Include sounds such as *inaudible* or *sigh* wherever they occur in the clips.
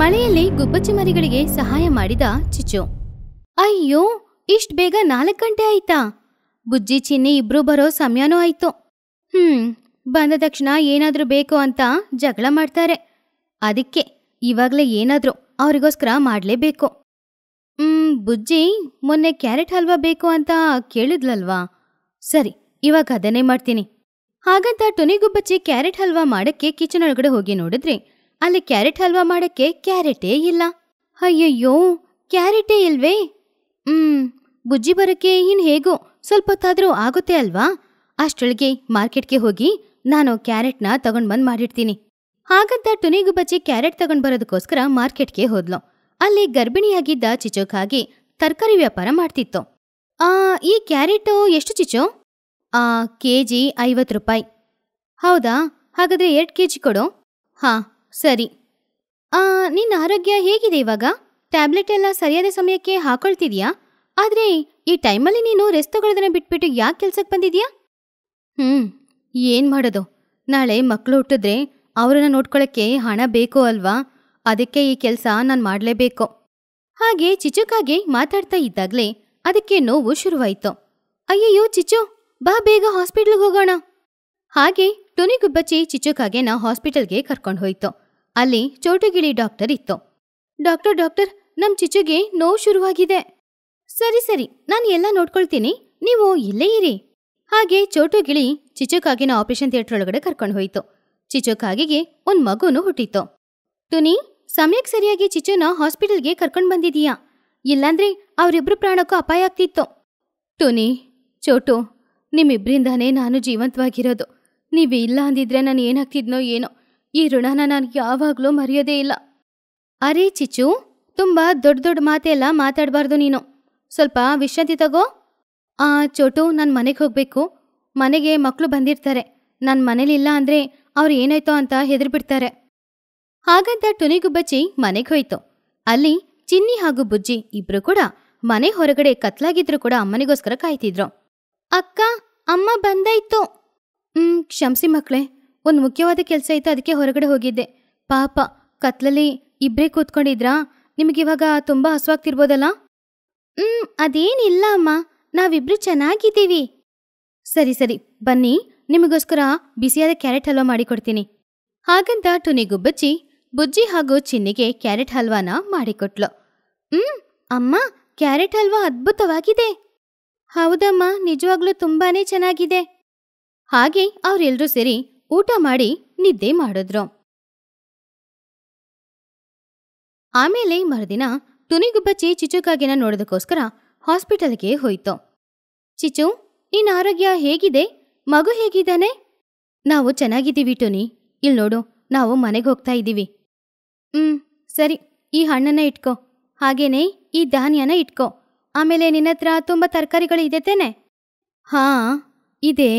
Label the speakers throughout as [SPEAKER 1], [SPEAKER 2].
[SPEAKER 1] ಮಳೆಯಲ್ಲಿ ಗುಬ್ಬಚ್ಚಿ ಮರಿಗಳಿಗೆ ಸಹಾಯ ಮಾಡಿದ ಚಿಚು ಅಯ್ಯೋ ಇಷ್ಟ್ ಬೇಗ ನಾಲ್ಕು ಗಂಟೆ ಆಯ್ತಾ ಬುಜ್ಜಿ ಚಿನ್ನಿ ಇಬ್ರು ಬರೋ ಸಮಯನೂ ಆಯ್ತು ಹ್ಮ್ ಬಂದ ತಕ್ಷಣ ಏನಾದ್ರೂ ಬೇಕು ಅಂತ ಜಗಳ ಮಾಡ್ತಾರೆ ಅದಕ್ಕೆ ಇವಾಗ್ಲೇ ಏನಾದರೂ ಅವರಿಗೋಸ್ಕರ ಮಾಡಲೇಬೇಕು ಹ್ಮ್ ಬುಜ್ಜಿ ಮೊನ್ನೆ ಕ್ಯಾರೆಟ್ ಹಲ್ವಾ ಬೇಕು ಅಂತ ಕೇಳಿದ್ಲಲ್ವಾ ಸರಿ ಇವಾಗ ಅದನ್ನೇ ಮಾಡ್ತೀನಿ ಹಾಗಂತ ಟುನಿ ಗುಬ್ಬಚ್ಚಿ ಕ್ಯಾರೆಟ್ ಹಲ್ವಾ ಮಾಡಕ್ಕೆ ಕಿಚನ್ ಒಳಗಡೆ ಹೋಗಿ ನೋಡಿದ್ರೆ ಅಲ್ಲಿ ಕ್ಯಾರೆಟ್ ಹಲ್ವಾ ಮಾಡಕ್ಕೆ ಕ್ಯಾರೆಟೇ ಇಲ್ಲ ಅಯ್ಯಯ್ಯೋ ಕ್ಯಾರೆಟೇ ಇಲ್ವೇ ಹ್ಮ್ ಬುಜ್ಜಿ ಬರಕ್ಕೆ ಇನ್ ಹೇಗೋ ಸ್ವಲ್ಪ ಹೊತ್ತಾದರೂ ಆಗುತ್ತೆ ಅಲ್ವಾ ಅಷ್ಟೊಳಗೆ ಮಾರ್ಕೆಟ್ಗೆ ಹೋಗಿ ನಾನು ಕ್ಯಾರೆಟ್ನ ತಗೊಂಡ್ ಬಂದ್ ಮಾಡಿರ್ತೀನಿ ಹಾಗಂತ ಟುನಿಗು ಬಚ್ಚಿ ಕ್ಯಾರೆಟ್ ತಗೊಂಡ್ ಬರೋದಕ್ಕೋಸ್ಕರ ಮಾರ್ಕೆಟ್ಗೆ ಹೋದ್ಲು ಅಲ್ಲಿ ಗರ್ಭಿಣಿಯಾಗಿದ್ದ ಚಿಚೋಕಾಗಿ ತರಕಾರಿ ವ್ಯಾಪಾರ ಮಾಡ್ತಿತ್ತು ಆ ಈ ಕ್ಯಾರೆಟ್ ಎಷ್ಟು ಚಿಚೋ ಆ ಕೆ ಜಿ ಐವತ್ತು ರೂಪಾಯಿ ಹೌದಾ ಹಾಗಾದ್ರೆ ಎರಡು ಕೆ ಜಿ ಕೊಡು ಹಾ ಸರಿ ನಿನ್ನ ಆರೋಗ್ಯ ಹೇಗಿದೆ ಇವಾಗ ಟ್ಯಾಬ್ಲೆಟ್ ಎಲ್ಲ ಸರಿಯಾದ ಸಮಯಕ್ಕೆ ಹಾಕೊಳ್ತಿದ್ಯಾ ಆದರೆ ಈ ಟೈಮಲ್ಲಿ ನೀನು ರೆಸ್ಟ್ ತಗೊಳ್ಳೋದನ್ನ ಬಿಟ್ಬಿಟ್ಟು ಯಾಕೆ ಕೆಲ್ಸಕ್ಕೆ ಬಂದಿದ್ಯಾ ಹ್ಞೂ ಏನು ಮಾಡೋದು ನಾಳೆ ಮಕ್ಕಳು ಹುಟ್ಟಿದ್ರೆ ಅವರನ್ನು ನೋಡ್ಕೊಳ್ಳೋಕ್ಕೆ ಹಣ ಬೇಕು ಅಲ್ವಾ ಅದಕ್ಕೆ ಈ ಕೆಲಸ ನಾನು ಮಾಡಲೇಬೇಕು ಹಾಗೆ ಚಿಚುಕಾಗೆ ಮಾತಾಡ್ತಾ ಇದ್ದಾಗಲೇ ಅದಕ್ಕೆ ನೋವು ಶುರುವಾಯಿತು ಅಯ್ಯಯ್ಯೋ ಚಿಚು ಬಾ ಬೇಗ ಹಾಸ್ಪಿಟ್ಲಿಗೆ ಹೋಗೋಣ ಹಾಗೆ ಟುನಿಗುಬ್ಬಚ್ಚಿ ಗುಬ್ಬಚ್ಚಿ ನಾ ಹಾಸ್ಪಿಟಲ್ಗೆ ಕರ್ಕೊಂಡು ಹೋಯ್ತು ಅಲ್ಲಿ ಚೋಟುಗಿಳಿ ಡಾಕ್ಟರ್ ಇತ್ತು ಡಾಕ್ಟರ್ ಡಾಕ್ಟರ್ ನಮ್ ಚಿಚುಗೆ ನೋವು ಶುರುವಾಗಿದೆ ಸರಿ ಸರಿ ನಾನು ಎಲ್ಲ ನೋಡ್ಕೊಳ್ತೀನಿ ನೀವು ಇಲ್ಲೇ ಇರಿ ಹಾಗೆ ಚೋಟುಗಿಳಿ ಚಿಚುಕಾಗಿನ ಆಪರೇಷನ್ ಥಿಯೇಟರ್ ಒಳಗಡೆ ಕರ್ಕೊಂಡು ಹೋಯಿತು ಚಿಚುಕಾಗಿಗೆ ಒಂದ್ ಮಗುನು ಹುಟ್ಟಿತ್ತು ತುನಿ ಸಮಯಕ್ಕೆ ಸರಿಯಾಗಿ ಚಿಚುನ ಹಾಸ್ಪಿಟಲ್ಗೆ ಕರ್ಕೊಂಡು ಬಂದಿದೀಯಾ ಇಲ್ಲಾಂದ್ರೆ ಅವರಿಬ್ರು ಪ್ರಾಣಕ್ಕೂ ಅಪಾಯ ಆಗ್ತಿತ್ತು ಟುನಿ ಚೋಟು ನಿಮ್ಮಿಬ್ಬರಿಂದಾನೇ ನಾನು ಜೀವಂತವಾಗಿರೋದು ನೀವು ಇಲ್ಲ ಅಂದಿದ್ರೆ ನಾನು ಏನಾಗ್ತಿದ್ನೋ ಏನೋ ಈ ಋಣನ ನಾನು ಯಾವಾಗ್ಲೂ ಮರೆಯೋದೇ ಇಲ್ಲ ಅರೇ ಚಿಚು ತುಂಬಾ ದೊಡ್ಡ ದೊಡ್ಡ ಮಾತೆಲ್ಲ ಮಾತಾಡಬಾರ್ದು ನೀನು ಸ್ವಲ್ಪ ವಿಶ್ರಾಂತಿ ತಗೋ ಆ ಚೋಟು ನನ್ನ ಮನೆಗೆ ಹೋಗ್ಬೇಕು ಮನೆಗೆ ಮಕ್ಕಳು ಬಂದಿರ್ತಾರೆ ನನ್ನ ಮನೇಲಿಲ್ಲ ಅಂದ್ರೆ ಅವ್ರು ಏನಾಯ್ತೋ ಅಂತ ಹೆದರ್ಬಿಡ್ತಾರೆ ಹಾಗಂತ ಟುನಿಗುಬ್ಬಚ್ಚಿ ಮನೆಗೆ ಹೋಯ್ತು ಅಲ್ಲಿ ಚಿನ್ನಿ ಹಾಗೂ ಬುಜ್ಜಿ ಇಬ್ರು ಕೂಡ ಮನೆ ಹೊರಗಡೆ ಕತ್ಲಾಗಿದ್ರು ಕೂಡ ಅಮ್ಮನಿಗೋಸ್ಕರ ಕಾಯ್ತಿದ್ರು ಅಕ್ಕ ಅಮ್ಮ ಬಂದಾಯ್ತು ಹ್ಮ್ ಕ್ಷಮಿಸಿ ಮಕ್ಳೇ ಒಂದು ಮುಖ್ಯವಾದ ಕೆಲಸ ಇತ್ತು ಅದಕ್ಕೆ ಹೊರಗಡೆ ಹೋಗಿದ್ದೆ ಪಾಪ ಕತ್ಲಲ್ಲಿ ಇಬ್ಬರೇ ಕೂತ್ಕೊಂಡಿದ್ರಾ ನಿಮಗಿವಾಗ ತುಂಬ ಹಸುವಾಗ್ತಿರ್ಬೋದಲ್ಲ ಹ್ಮ್ ಅದೇನಿಲ್ಲ ಅಮ್ಮ ನಾವಿಬ್ರು ಚೆನ್ನಾಗಿದ್ದೀವಿ ಸರಿ ಸರಿ ಬನ್ನಿ ನಿಮಗೋಸ್ಕರ ಬಿಸಿಯಾದ ಕ್ಯಾರೆಟ್ ಹಲ್ವಾ ಮಾಡಿಕೊಡ್ತೀನಿ ಹಾಗಂತ ಟುನಿ ಗುಬ್ಬಚ್ಚಿ ಬುಜ್ಜಿ ಹಾಗೂ ಚಿನ್ನಿಗೆ ಕ್ಯಾರೆಟ್ ಹಲ್ವಾನ ಮಾಡಿಕೊಟ್ಲು ಹ್ಮ್ ಅಮ್ಮ ಕ್ಯಾರೆಟ್ ಹಲ್ವಾ ಅದ್ಭುತವಾಗಿದೆ ಹೌದಮ್ಮ ನಿಜವಾಗ್ಲೂ ತುಂಬಾನೇ ಚೆನ್ನಾಗಿದೆ ಹಾಗೆ ಅವರೆಲ್ಲರೂ ಸೇರಿ ಊಟ ಮಾಡಿ ನಿದ್ದೆ ಮಾಡಿದ್ರು ಆಮೇಲೆ ಮರುದಿನ ಟುನಿಗುಬ್ಬಚ್ಚಿ ಚಿಚುಕಾಗಿನ ನೋಡೋದಕ್ಕೋಸ್ಕರ ಹಾಸ್ಪಿಟಲ್ಗೆ ಹೋಯ್ತು ಚಿಚು ನಿನ್ನ ಆರೋಗ್ಯ ಹೇಗಿದೆ ಮಗು ಹೇಗಿದ್ದಾನೆ ನಾವು ಚೆನ್ನಾಗಿದ್ದೀವಿ ಟುನಿ ಇಲ್ಲಿ ನೋಡು ನಾವು ಮನೆಗೆ ಹೋಗ್ತಾ ಇದ್ದೀವಿ ಹ್ಮ್ ಸರಿ ಈ ಹಣ್ಣನ್ನ ಇಟ್ಕೋ ಹಾಗೇನೇ ಈ ಧಾನ್ಯನ ಇಟ್ಕೋ ಆಮೇಲೆ ನಿನ್ನ ಹತ್ರ ತುಂಬ ತರಕಾರಿಗಳು ಇದೆ ತೇನೆ ಹಾ ಇದೆ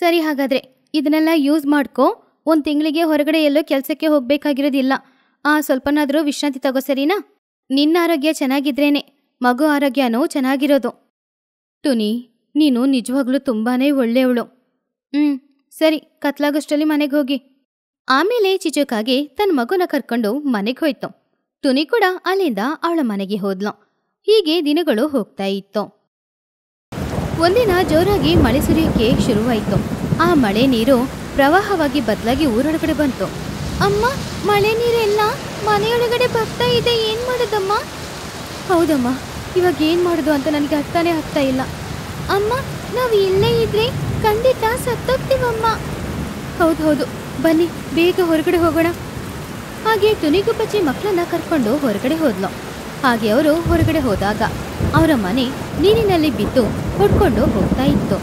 [SPEAKER 1] ಸರಿ ಹಾಗಾದ್ರೆ ಇದನ್ನೆಲ್ಲ ಯೂಸ್ ಮಾಡ್ಕೊ ಒಂದು ತಿಂಗಳಿಗೆ ಹೊರಗಡೆ ಎಲ್ಲೋ ಕೆಲಸಕ್ಕೆ ಹೋಗಬೇಕಾಗಿರೋದಿಲ್ಲ ಆ ಸ್ವಲ್ಪನಾದರೂ ವಿಶ್ರಾಂತಿ ತಗೋ ಸರಿನಾ ನಿನ್ನ ಆರೋಗ್ಯ ಚೆನ್ನಾಗಿದ್ರೇನೆ ಮಗು ಆರೋಗ್ಯನೂ ಚೆನ್ನಾಗಿರೋದು ಟುನಿ ನೀನು ನಿಜವಾಗ್ಲೂ ತುಂಬಾನೇ ಒಳ್ಳೆಯವಳು ಹ್ಞೂ ಸರಿ ಕತ್ಲಾಗೋಷ್ಟರಲ್ಲಿ ಮನೆಗೆ ಹೋಗಿ ಆಮೇಲೆ ಚಿಚುಕಾಗಿ ತನ್ನ ಮಗುನ ಕರ್ಕೊಂಡು ಮನೆಗೆ ಹೋಯ್ತು ಟುನಿ ಕೂಡ ಅಲ್ಲಿಂದ ಅವಳ ಮನೆಗೆ ಹೋದ್ಲು ಹೀಗೆ ದಿನಗಳು ಹೋಗ್ತಾ ಇತ್ತು ಒಂದಿನ ಜೋರಾಗಿ ಮಳೆ ಸುರಿಯೋಕೆ ಶುರುವಾಯಿತು ಆ ಮಳೆ ನೀರು ಪ್ರವಾಹವಾಗಿ ಬದಲಾಗಿ ಊರೊಳಗಡೆ ಬಂತು ಅಮ್ಮ ಮಳೆ ನೀರೆಲ್ಲ ಮನೆಯೊಳಗಡೆ ಬರ್ತಾ ಇದೆ ಏನು ಮಾಡೋದಮ್ಮ ಹೌದಮ್ಮ ಇವಾಗ ಏನು ಮಾಡೋದು ಅಂತ ನನಗೆ ಅರ್ಥನೇ ಆಗ್ತಾ ಇಲ್ಲ ಅಮ್ಮ ನಾವು ಇಲ್ಲೇ ಇದ್ರೆ ಖಂಡಿತ ಸತ್ತೋಗ್ತೀವಮ್ಮ ಹೌದು ಹೌದು ಬನ್ನಿ ಬೇಗ ಹೊರಗಡೆ ಹೋಗೋಣ ಹಾಗೆ ತುನಿಗು ಮಕ್ಕಳನ್ನು ಮಕ್ಕಳನ್ನ ಕರ್ಕೊಂಡು ಹೊರಗಡೆ ಹೋದ್ಲು ಹಾಗೆ ಅವರು ಹೊರಗಡೆ ಹೋದಾಗ ಅವರ ಮನೆ ನೀರಿನಲ್ಲಿ ಬಿದ್ದು ಹೊಡ್ಕೊಂಡು ಹೋಗ್ತಾ ಇತ್ತು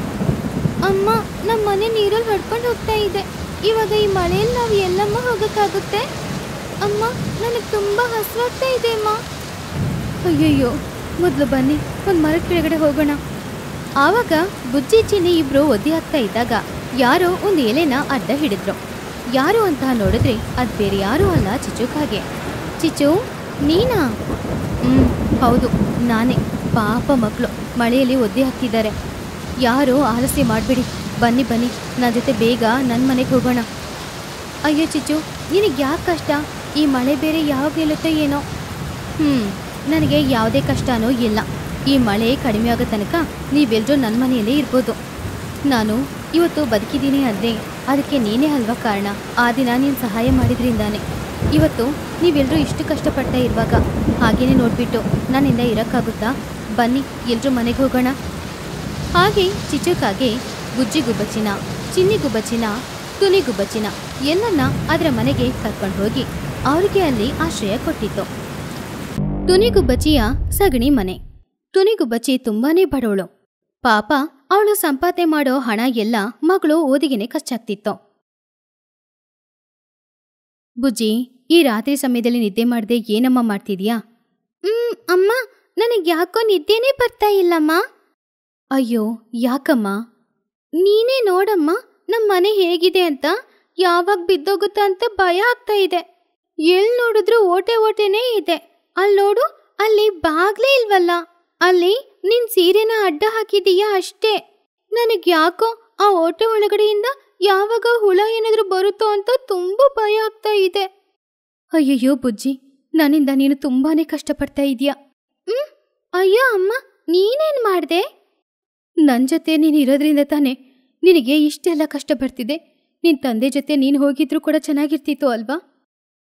[SPEAKER 1] ಅಮ್ಮ ನಮ್ಮ ಮನೆ ನೀರಲ್ಲಿ ಹೊಡ್ಕೊಂಡು ಹೋಗ್ತಾ ಇದೆ ಇವಾಗ ಈ ಮಳೆಯಲ್ಲಿ ನಾವು ಎಲ್ಲಮ್ಮ ಹೋಗೋಕ್ಕಾಗುತ್ತೆ ಅಮ್ಮ ನನಗೆ ತುಂಬ ಹಸುವಾಗ್ತಾ ಇದೆ ಅಮ್ಮ ಅಯ್ಯಯ್ಯೋ ಮೊದಲು ಬನ್ನಿ ಒಂದು ಮರ ಕೆಳಗಡೆ ಹೋಗೋಣ ಆವಾಗ ಬುಜ್ಜಿ ಚಿನ್ನಿ ಇಬ್ಬರು ಒದ್ದೆ ಆಗ್ತಾ ಇದ್ದಾಗ ಯಾರೋ ಒಂದು ಎಲೆನ ಅಡ್ಡ ಹಿಡಿದ್ರು ಯಾರು ಅಂತ ನೋಡಿದ್ರೆ ಅದು ಬೇರೆ ಯಾರೂ ಅಲ್ಲ ಚಿಚುಕಾಗೆ ಚಿಚು ನೀನಾ ಹ್ಞೂ ಹೌದು ನಾನೇ ಪಾಪ ಮಕ್ಕಳು ಮಳೆಯಲ್ಲಿ ಒದ್ದೆ ಹಾಕ್ತಿದ್ದಾರೆ ಯಾರು ಆಲಸ್ಯ ಮಾಡಬೇಡಿ ಬನ್ನಿ ಬನ್ನಿ ನನ್ನ ಜೊತೆ ಬೇಗ ನನ್ನ ಮನೆಗೆ ಹೋಗೋಣ ಅಯ್ಯೋ ಚಿಚ್ಚು ನಿನಗೆ ಯಾಕೆ ಕಷ್ಟ ಈ ಮಳೆ ಬೇರೆ ಯಾವಾಗ ನಿಲ್ಲುತ್ತೋ ಏನೋ ಹ್ಞೂ ನನಗೆ ಯಾವುದೇ ಕಷ್ಟನೂ ಇಲ್ಲ ಈ ಮಳೆ ಕಡಿಮೆ ಆಗೋ ತನಕ ನೀವೆಲ್ಲರೂ ನನ್ನ ಮನೆಯಲ್ಲೇ ಇರ್ಬೋದು ನಾನು ಇವತ್ತು ಬದುಕಿದ್ದೀನಿ ಅಂದರೆ ಅದಕ್ಕೆ ನೀನೇ ಅಲ್ವ ಕಾರಣ ಆ ದಿನ ನೀನು ಸಹಾಯ ಮಾಡಿದ್ರಿಂದಾನೆ ಇವತ್ತು ನೀವೆಲ್ಲರೂ ಇಷ್ಟು ಕಷ್ಟಪಡ್ತಾ ಇರುವಾಗ ಹಾಗೇನೆ ನೋಡಿಬಿಟ್ಟು ನನ್ನಿಂದ ಇರೋಕ್ಕಾಗುತ್ತಾ ಬನ್ನಿ ಎಲ್ಲರೂ ಮನೆಗೆ ಹೋಗೋಣ ಹಾಗೆ ಚಿಚುಕಾಗೆ ಗುಜ್ಜಿಗುಬ್ಬಚ್ಚಿನ ಚಿನ್ನಿಗುಬ್ಬಚ್ಚಿನ ತುನಿಗುಬ್ಬಚ್ಚಿನ ಎಲ್ಲನ್ನ ಅದರ ಮನೆಗೆ ಕರ್ಕೊಂಡು ಹೋಗಿ ಅಲ್ಲಿ ಆಶ್ರಯ ಕೊಟ್ಟಿತ್ತು ತುನಿಗುಬ್ಬಚ್ಚಿಯ ಸಗಣಿ ಮನೆ ತುನಿಗುಬ್ಬಚ್ಚಿ ತುಂಬಾನೇ ಬಡವಳು ಪಾಪ ಅವಳು ಸಂಪಾದನೆ ಮಾಡೋ ಹಣ ಎಲ್ಲ ಮಗಳು ಓದಿಗೆನೆ ಖರ್ಚಾಗ್ತಿತ್ತು ಬುಜ್ಜಿ ಈ ರಾತ್ರಿ ಸಮಯದಲ್ಲಿ ನಿದ್ದೆ ಮಾಡದೆ ಏನಮ್ಮ ಮಾಡ್ತಿದೀಯಾ ಹ್ಮ್ ಅಮ್ಮ ನನಗೆ ಯಾಕೋ ನಿದ್ದೆನೇ ಬರ್ತಾ ಇಲ್ಲಮ್ಮ ಅಯ್ಯೋ ಯಾಕಮ್ಮ ನೀನೇ ನೋಡಮ್ಮ ನಮ್ಮ ಮನೆ ಹೇಗಿದೆ ಅಂತ ಯಾವಾಗ ಬಿದ್ದೋಗುತ್ತಾ ಅಂತ ಭಯ ಆಗ್ತಾ ಇದೆ ಎಲ್ ನೋಡಿದ್ರು ಓಟೆ ಓಟೆನೇ ಇದೆ ಅಲ್ಲಿ ನೋಡು ಅಲ್ಲಿ ಬಾಗ್ಲೇ ಇಲ್ವಲ್ಲ ಅಲ್ಲಿ ನಿನ್ ಸೀರೆನ ಅಡ್ಡ ಹಾಕಿದೀಯಾ ಅಷ್ಟೇ ನನಗ್ ಯಾಕೋ ಆ ಓಟೆ ಒಳಗಡೆಯಿಂದ ಯಾವಾಗ ಹುಳ ಏನಾದ್ರೂ ಬರುತ್ತೋ ಅಂತ ತುಂಬಾ ಭಯ ಆಗ್ತಾ ಇದೆ ಅಯ್ಯಯ್ಯೋ ಬುಜ್ಜಿ ನನ್ನಿಂದ ನೀನು ತುಂಬಾನೇ ಕಷ್ಟಪಡ್ತಾ ಇದೀಯ ಹ್ಮ್ ಅಯ್ಯೋ ಅಮ್ಮ ನೀನೇನ್ ಮಾಡ್ದೆ ನನ್ನ ಜೊತೆ ನೀನು ಇರೋದ್ರಿಂದ ತಾನೇ ನಿನಗೆ ಇಷ್ಟೆಲ್ಲ ಕಷ್ಟ ಬರ್ತಿದೆ ನಿನ್ನ ತಂದೆ ಜೊತೆ ನೀನು ಹೋಗಿದ್ರು ಕೂಡ ಚೆನ್ನಾಗಿರ್ತಿತ್ತು ಅಲ್ವಾ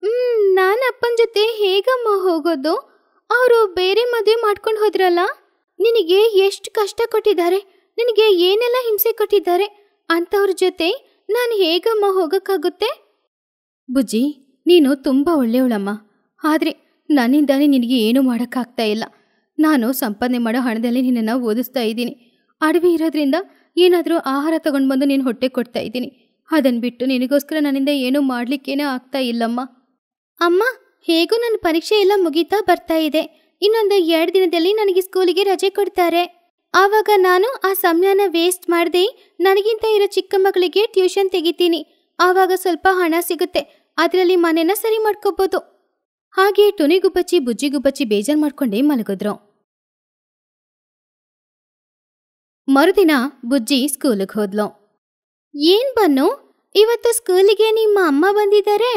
[SPEAKER 1] ಹ್ಮ್ ನಾನು ಅಪ್ಪನ ಜೊತೆ ಹೇಗಮ್ಮ ಹೋಗೋದು ಅವರು ಬೇರೆ ಮದುವೆ ಮಾಡ್ಕೊಂಡು ಹೋದ್ರಲ್ಲ ನಿನಗೆ ಎಷ್ಟು ಕಷ್ಟ ಕೊಟ್ಟಿದ್ದಾರೆ ನಿನಗೆ ಏನೆಲ್ಲ ಹಿಂಸೆ ಕೊಟ್ಟಿದ್ದಾರೆ ಅಂಥವ್ರ ಜೊತೆ ನಾನು ಹೇಗಮ್ಮ ಹೋಗಕ್ಕಾಗುತ್ತೆ ಬುಜ್ಜಿ ನೀನು ತುಂಬ ಒಳ್ಳೆಯವಳಮ್ಮ ಆದರೆ ನನ್ನಿಂದಾನೇ ನಿನಗೆ ಏನೂ ಮಾಡೋಕ್ಕಾಗ್ತಾ ಇಲ್ಲ ನಾನು ಸಂಪಾದನೆ ಮಾಡೋ ಹಣದಲ್ಲಿ ನಿನ್ನನ್ನು ಓದಿಸ್ತಾ ಇದ್ದೀನಿ ಅಡವಿ ಇರೋದ್ರಿಂದ ಏನಾದರೂ ಆಹಾರ ತಗೊಂಡ್ಬಂದು ಬಂದು ನೀನು ಹೊಟ್ಟೆ ಕೊಡ್ತಾ ಇದ್ದೀನಿ ಅದನ್ನು ಬಿಟ್ಟು ನಿನಗೋಸ್ಕರ ನನ್ನಿಂದ ಏನೂ ಮಾಡಲಿಕ್ಕೇನೂ ಆಗ್ತಾ ಇಲ್ಲಮ್ಮ ಅಮ್ಮ ಹೇಗೂ ನನ್ನ ಪರೀಕ್ಷೆ ಎಲ್ಲ ಮುಗೀತಾ ಬರ್ತಾ ಇದೆ ಇನ್ನೊಂದು ಎರಡು ದಿನದಲ್ಲಿ ನನಗೆ ಸ್ಕೂಲಿಗೆ ರಜೆ ಕೊಡ್ತಾರೆ ಆವಾಗ ನಾನು ಆ ಸಮಯನ ವೇಸ್ಟ್ ಮಾಡದೆ ನನಗಿಂತ ಇರೋ ಚಿಕ್ಕ ಮಗಳಿಗೆ ಟ್ಯೂಷನ್ ತೆಗಿತೀನಿ ಆವಾಗ ಸ್ವಲ್ಪ ಹಣ ಸಿಗುತ್ತೆ ಅದರಲ್ಲಿ ಮನೇನ ಸರಿ ಮಾಡ್ಕೋಬೋದು ಹಾಗೆ ಬುಜ್ಜಿ ಬುಜ್ಜಿಗುಬ್ಬಚ್ಚಿ ಬೇಜಾರು ಮಾಡ್ಕೊಂಡೇ ಮಲಗಿದ್ರು ಮರುದಿನ ಬುಜ್ಜಿ ಸ್ಕೂಲಿಗೆ ಹೋದ್ಲು ಏನ್ ಬನ್ನು ಇವತ್ತು ಸ್ಕೂಲಿಗೆ ನಿಮ್ಮ ಅಮ್ಮ ಬಂದಿದ್ದಾರೆ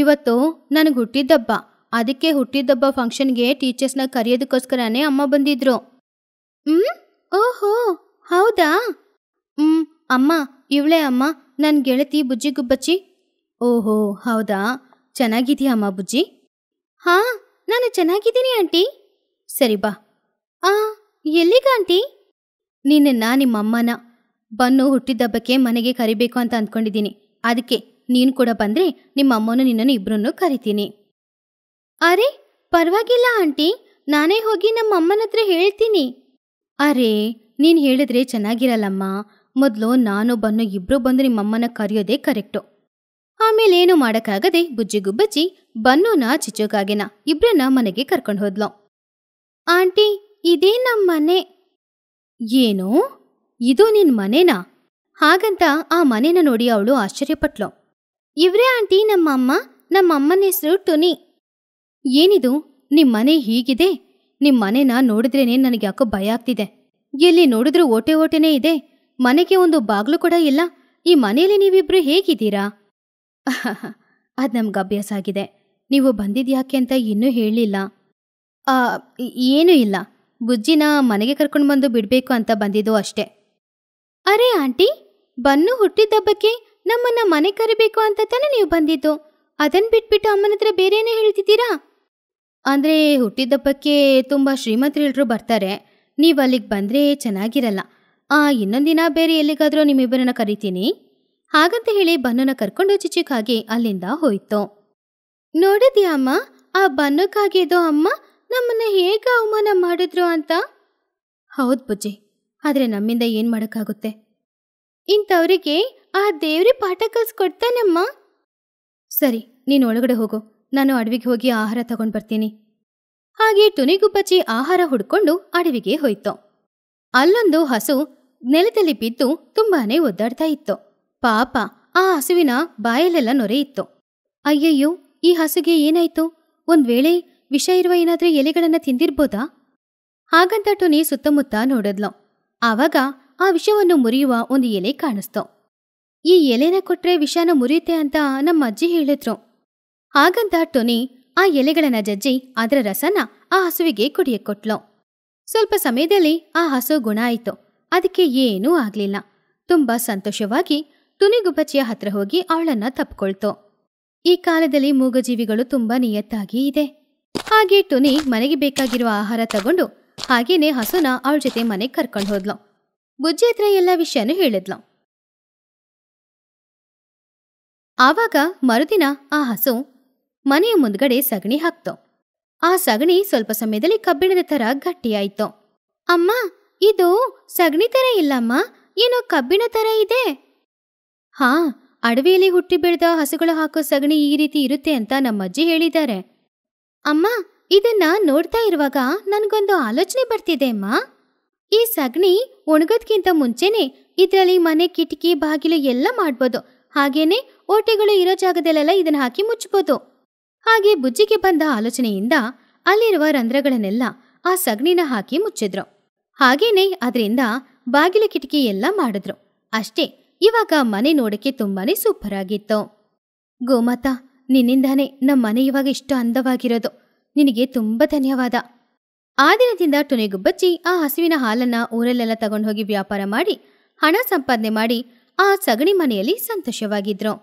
[SPEAKER 1] ಇವತ್ತು ನನಗೆ ಹುಟ್ಟಿದ್ದಬ್ಬ ಅದಕ್ಕೆ ಹುಟ್ಟಿದ್ದಬ್ಬ ಫಂಕ್ಷನ್ಗೆ ಟೀಚರ್ಸ್ನ ಕರೆಯೋದಕ್ಕೋಸ್ಕರನೇ ಅಮ್ಮ ಬಂದಿದ್ರು ಹ್ಞೂ ಓಹೋ ಹೌದಾ ಹ್ಞೂ ಅಮ್ಮ ಇವಳೇ ಅಮ್ಮ ನನ್ನ ಗೆಳತಿ ಬುಜ್ಜಿ ಗುಬ್ಬಚ್ಚಿ ಓಹೋ ಹೌದಾ ಚೆನ್ನಾಗಿದೀಯ ಅಮ್ಮ ಬುಜ್ಜಿ ಹಾ ನಾನು ಚೆನ್ನಾಗಿದ್ದೀನಿ ಆಂಟಿ ಸರಿ ಬಾ ಆ ಎಲ್ಲಿಗ ಆಂಟಿ ನಿನ್ನನ್ನು ನಿಮ್ಮಮ್ಮನ ಬನ್ನು ಹುಟ್ಟಿದ್ದಬ್ಬಕ್ಕೆ ಮನೆಗೆ ಕರಿಬೇಕು ಅಂತ ಅಂದ್ಕೊಂಡಿದ್ದೀನಿ ಅದಕ್ಕೆ ನೀನು ಕೂಡ ಬಂದರೆ ನಿಮ್ಮಮ್ಮನು ನಿನ್ನನ್ನು ಇಬ್ಬರನ್ನು ಕರಿತೀನಿ ಅರೆ ಪರವಾಗಿಲ್ಲ ಆಂಟಿ ನಾನೇ ಹೋಗಿ ನಮ್ಮಮ್ಮನ ಹತ್ರ ಹೇಳ್ತೀನಿ ಅರೆ ನೀನು ಹೇಳಿದ್ರೆ ಚೆನ್ನಾಗಿರಲ್ಲಮ್ಮ ಮೊದಲು ನಾನು ಬನ್ನು ಇಬ್ಬರು ಬಂದು ನಿಮ್ಮಮ್ಮನ ಕರೆಯೋದೇ ಕರೆಕ್ಟು ಆಮೇಲೆ ಏನು ಮಾಡೋಕ್ಕಾಗದೆ ಬುಜ್ಜಿಗುಬ್ಬಚ್ಚಿ ಬನ್ನೋನ ಬನ್ನೂನ ಇಬ್ಬರನ್ನ ಮನೆಗೆ ಕರ್ಕೊಂಡು ಹೋದ್ಲು ಆಂಟಿ ಇದೇ ನಮ್ಮನೆ ಏನು ಇದು ನಿನ್ ಮನೆನಾ ಹಾಗಂತ ಆ ಮನೆನ ನೋಡಿ ಅವಳು ಆಶ್ಚರ್ಯಪಟ್ಲು ಇವ್ರೇ ಆಂಟಿ ನಮ್ಮಮ್ಮ ನಮ್ಮಮ್ಮನ ಹೆಸರು ಟುನಿ ಏನಿದು ನಿಮ್ಮನೆ ಹೀಗಿದೆ ನಿಮ್ಮನೆನ ನೋಡಿದ್ರೇನೆ ನನಗೆ ಯಾಕೋ ಭಯ ಆಗ್ತಿದೆ ಎಲ್ಲಿ ನೋಡಿದ್ರೂ ಓಟೆ ಓಟೆನೇ ಇದೆ ಮನೆಗೆ ಒಂದು ಬಾಗ್ಲು ಕೂಡ ಇಲ್ಲ ಈ ಮನೆಯಲ್ಲಿ ನೀವಿಬ್ರು ಹೇಗಿದ್ದೀರಾ *laughs* ಅದು ನಮ್ಗೆ ಅಭ್ಯಾಸ ಆಗಿದೆ ನೀವು ಬಂದಿದ್ಯಾಕೆ ಅಂತ ಇನ್ನೂ ಹೇಳಿಲ್ಲ ಏನೂ ಇಲ್ಲ ಗುಜ್ಜಿನ ಮನೆಗೆ ಕರ್ಕೊಂಡು ಬಂದು ಬಿಡಬೇಕು ಅಂತ ಬಂದಿದ್ದು ಅಷ್ಟೇ ಅರೇ ಆಂಟಿ ಬನ್ನು ಹುಟ್ಟಿದ್ದಬ್ಬಕ್ಕೆ ನಮ್ಮನ್ನ ಮನೆ ಕರಿಬೇಕು ಅಂತ ತಾನೇ ನೀವು ಬಂದಿದ್ದು ಅದನ್ ಬಿಟ್ಬಿಟ್ಟು ಅಮ್ಮನ ಹತ್ರ ಬೇರೆನೆ ಹೇಳ್ತಿದ್ದೀರಾ ಅಂದ್ರೆ ಹುಟ್ಟಿದ್ದಬ್ಬಕ್ಕೆ ತುಂಬ ಶ್ರೀಮಂತರೆಲ್ಲರೂ ಬರ್ತಾರೆ ನೀವು ಅಲ್ಲಿಗೆ ಬಂದ್ರೆ ಚೆನ್ನಾಗಿರಲ್ಲ ಆ ಇನ್ನೊಂದಿನ ಬೇರೆ ಎಲ್ಲಿಗಾದ್ರೂ ನಿಮ್ಮಿಬ್ಬರನ್ನ ಕರಿತೀನಿ ಹಾಗಂತ ಹೇಳಿ ಬನ್ನನ ಕರ್ಕೊಂಡು ಚಿಚಿಕಾಗಿ ಅಲ್ಲಿಂದ ಹೋಯ್ತು ನೋಡಿದ್ಯಾ ಅಮ್ಮ ಆ ಬನ್ನಕ್ಕಾಗಿದೋ ಅಮ್ಮ ನಮ್ಮನ್ನ ಹೇಗೆ ಹೋಗಿದ್ರು ಅಂತ ಹೌದು ಬುಜ್ಜಿ ಆದರೆ ನಮ್ಮಿಂದ ಏನು ಮಾಡಕ್ಕಾಗುತ್ತೆ ಇಂಥವ್ರಿಗೆ ಆ ದೇವ್ರಿ ಪಾಠ ಕಲ್ಸ್ಕೊಡ್ತಾನಮ್ಮ ಸರಿ ನೀನು ಒಳಗಡೆ ಹೋಗು ನಾನು ಅಡವಿಗೆ ಹೋಗಿ ಆಹಾರ ತಗೊಂಡು ಬರ್ತೀನಿ ಹಾಗೆ ಟುನಿಗುಬ್ಬಚ್ಚಿ ಆಹಾರ ಹುಡ್ಕೊಂಡು ಅಡವಿಗೆ ಹೋಯ್ತು ಅಲ್ಲೊಂದು ಹಸು ನೆಲದಲ್ಲಿ ಬಿದ್ದು ತುಂಬಾನೇ ಒದ್ದಾಡ್ತಾ ಇತ್ತು ಪಾಪ ಆ ಹಸುವಿನ ಬಾಯಲೆಲ್ಲ ನೊರೆ ಇತ್ತು ಅಯ್ಯಯ್ಯೋ ಈ ಹಸುಗೆ ಏನಾಯ್ತು ಒಂದ್ ವೇಳೆ ವಿಷ ಇರುವ ಏನಾದ್ರೂ ಎಲೆಗಳನ್ನ ತಿಂದಿರ್ಬೋದಾ ಹಾಗಂತ ಟೊನಿ ಸುತ್ತಮುತ್ತ ನೋಡಿದ್ಲು ಆವಾಗ ಆ ವಿಷವನ್ನು ಮುರಿಯುವ ಒಂದು ಎಲೆ ಕಾಣಿಸ್ತು ಈ ಎಲೆನ ಕೊಟ್ರೆ ವಿಷನ ಮುರಿಯುತ್ತೆ ಅಂತ ನಮ್ಮ ಅಜ್ಜಿ ಹೇಳಿದ್ರು ಹಾಗಂತ ಟೊನಿ ಆ ಎಲೆಗಳನ್ನ ಜಜ್ಜಿ ಅದರ ರಸನ ಆ ಹಸುವಿಗೆ ಕುಡಿಯ ಕೊಟ್ಲು ಸ್ವಲ್ಪ ಸಮಯದಲ್ಲಿ ಆ ಹಸು ಗುಣ ಆಯಿತು ಅದಕ್ಕೆ ಏನೂ ಆಗ್ಲಿಲ್ಲ ತುಂಬಾ ಸಂತೋಷವಾಗಿ ತುನಿಗುಬ್ಬಚ್ಚಿಯ ಹತ್ರ ಹೋಗಿ ಅವಳನ್ನ ತಪ್ಪಿಕೊಳ್ತು ಈ ಕಾಲದಲ್ಲಿ ಮೂಗಜೀವಿಗಳು ತುಂಬಾ ನಿಯತ್ತಾಗಿ ಇದೆ ಹಾಗೆ ಟುನಿ ಮನೆಗೆ ಬೇಕಾಗಿರುವ ಆಹಾರ ತಗೊಂಡು ಹಾಗೇನೆ ಹಸುನ ಅವಳ ಜೊತೆ ಮನೆಗೆ ಕರ್ಕೊಂಡು ಹೋದ್ಲು ಬುಜ್ಜಿ ಹತ್ರ ಎಲ್ಲ ವಿಷಯನೂ ಹೇಳಿದ್ಲು ಆವಾಗ ಮರುದಿನ ಆ ಹಸು ಮನೆಯ ಮುಂದ್ಗಡೆ ಸಗಣಿ ಹಾಕ್ತು ಆ ಸಗಣಿ ಸ್ವಲ್ಪ ಸಮಯದಲ್ಲಿ ಕಬ್ಬಿಣದ ತರ ಗಟ್ಟಿಯಾಯ್ತು ಅಮ್ಮ ಇದು ಸಗಣಿ ತರ ಇಲ್ಲಮ್ಮ ಏನೋ ಕಬ್ಬಿಣ ತರ ಇದೆ ಹಾ ಅಡವಿಯಲ್ಲಿ ಹುಟ್ಟಿ ಬೆಳೆದ ಹಸುಗಳು ಹಾಕೋ ಸಗಣಿ ಈ ರೀತಿ ಇರುತ್ತೆ ಅಂತ ನಮ್ಮಜ್ಜಿ ಹೇಳಿದ್ದಾರೆ ಅಮ್ಮ ಇದನ್ನ ನೋಡ್ತಾ ಇರುವಾಗ ನನಗೊಂದು ಆಲೋಚನೆ ಬರ್ತಿದೆ ಅಮ್ಮ ಈ ಸಗಣಿ ಒಣಗೋದ್ಕಿಂತ ಮುಂಚೆನೆ ಇದರಲ್ಲಿ ಮನೆ ಕಿಟಕಿ ಬಾಗಿಲು ಎಲ್ಲ ಮಾಡ್ಬೋದು ಹಾಗೇನೆ ಓಟೆಗಳು ಇರೋ ಜಾಗದಲ್ಲೆಲ್ಲ ಇದನ್ನ ಹಾಕಿ ಮುಚ್ಚಬಹುದು ಹಾಗೆ ಬುಜ್ಜಿಗೆ ಬಂದ ಆಲೋಚನೆಯಿಂದ ಅಲ್ಲಿರುವ ರಂಧ್ರಗಳನ್ನೆಲ್ಲ ಆ ಸಗಣಿನ ಹಾಕಿ ಮುಚ್ಚಿದ್ರು ಹಾಗೇನೆ ಅದರಿಂದ ಬಾಗಿಲು ಕಿಟಕಿ ಎಲ್ಲ ಮಾಡಿದ್ರು ಅಷ್ಟೇ ಇವಾಗ ಮನೆ ನೋಡಕ್ಕೆ ತುಂಬಾನೇ ಸೂಪರ್ ಆಗಿತ್ತು ಗೋಮಾತ ನಿನ್ನಿಂದಾನೆ ನಮ್ಮ ಮನೆ ಇವಾಗ ಇಷ್ಟು ಅಂದವಾಗಿರೋದು ನಿನಗೆ ತುಂಬ ಧನ್ಯವಾದ ಆ ದಿನದಿಂದ ಟುನೆಗುಬ್ಬಚ್ಚಿ ಆ ಹಸುವಿನ ಹಾಲನ್ನ ಊರಲ್ಲೆಲ್ಲ ತಗೊಂಡು ಹೋಗಿ ವ್ಯಾಪಾರ ಮಾಡಿ ಹಣ ಸಂಪಾದನೆ ಮಾಡಿ ಆ ಸಗಣಿ ಮನೆಯಲ್ಲಿ ಸಂತೋಷವಾಗಿದ್ರು